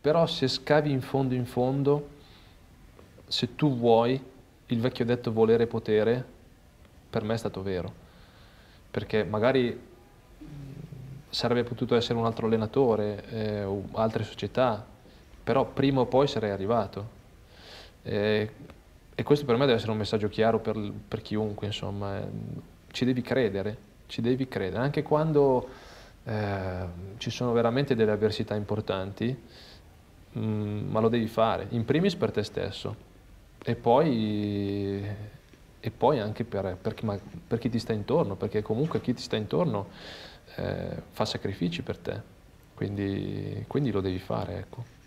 Però se scavi in fondo in fondo, se tu vuoi, il vecchio detto volere potere, per me è stato vero. Perché magari mm, sarebbe potuto essere un altro allenatore eh, o altre società, però prima o poi sarei arrivato. E, e, questo per me deve essere un messaggio chiaro per, per chiunque, insomma. Eh, ci devi credere, ci devi credere, anche quando eh, ci sono veramente delle avversità importanti. Mm, ma lo devi fare, in primis per te stesso e poi, e poi anche per, per, chi, ma, per, chi, ti sta intorno, perché comunque chi ti sta intorno eh, fa sacrifici per te, quindi, quindi lo devi fare. Ecco.